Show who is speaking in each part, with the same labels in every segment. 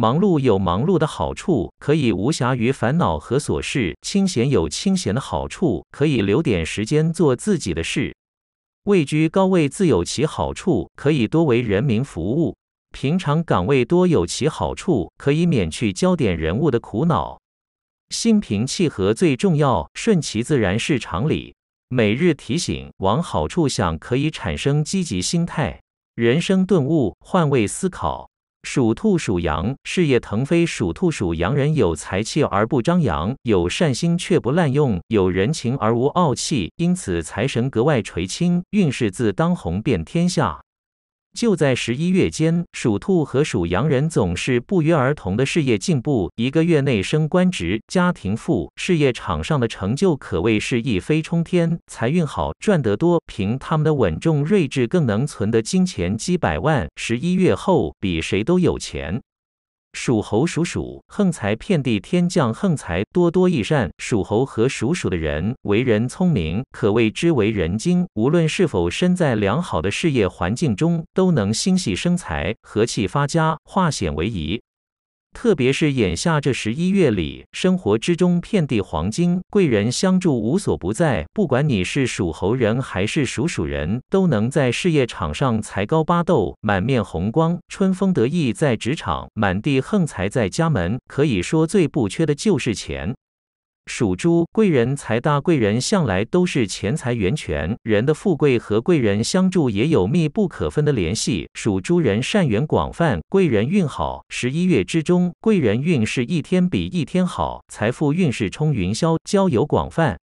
Speaker 1: 忙碌有忙碌的好处，可以无暇于烦恼和琐事；清闲有清闲的好处，可以留点时间做自己的事。位居高位自有其好处，可以多为人民服务；平常岗位多有其好处，可以免去焦点人物的苦恼。心平气和最重要，顺其自然是常理。每日提醒往好处想，可以产生积极心态。人生顿悟，换位思考。属兔属羊，事业腾飞。属兔属羊人有才气而不张扬，有善心却不滥用，有人情而无傲气，因此财神格外垂青，运势自当红遍天下。就在十一月间，属兔和属羊人总是不约而同的事业进步，一个月内升官职，家庭富，事业场上的成就可谓是一飞冲天，财运好，赚得多。凭他们的稳重睿智，更能存得金钱几百万。十一月后，比谁都有钱。属猴属鼠，横财遍地，天降横财，多多益善。属猴和属鼠的人为人聪明，可谓之为人精。无论是否身在良好的事业环境中，都能心系生财，和气发家，化险为夷。特别是眼下这十一月里，生活之中遍地黄金，贵人相助无所不在。不管你是属猴人还是属鼠人，都能在事业场上才高八斗，满面红光，春风得意。在职场满地横财，在家门可以说最不缺的就是钱。属猪贵人财大，贵人向来都是钱财源泉。人的富贵和贵人相助也有密不可分的联系。属猪人善缘广泛，贵人运好。十一月之中，贵人运势一天比一天好，财富运势冲云霄，交友广泛。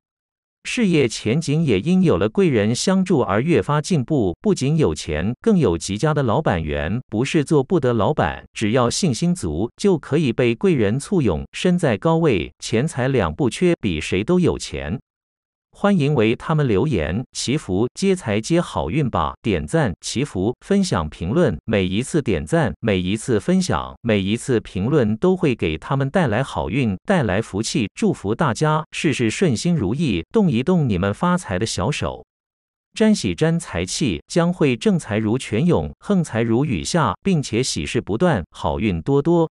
Speaker 1: 事业前景也因有了贵人相助而越发进步，不仅有钱，更有极佳的老板缘。不是做不得老板，只要信心足，就可以被贵人簇拥，身在高位，钱财两不缺，比谁都有钱。欢迎为他们留言、祈福、接财、接好运吧！点赞、祈福、分享、评论，每一次点赞、每一次分享、每一次评论，都会给他们带来好运，带来福气，祝福大家事事顺心如意。动一动你们发财的小手，沾喜沾财气，将会正财如泉涌，横财如雨下，并且喜事不断，好运多多。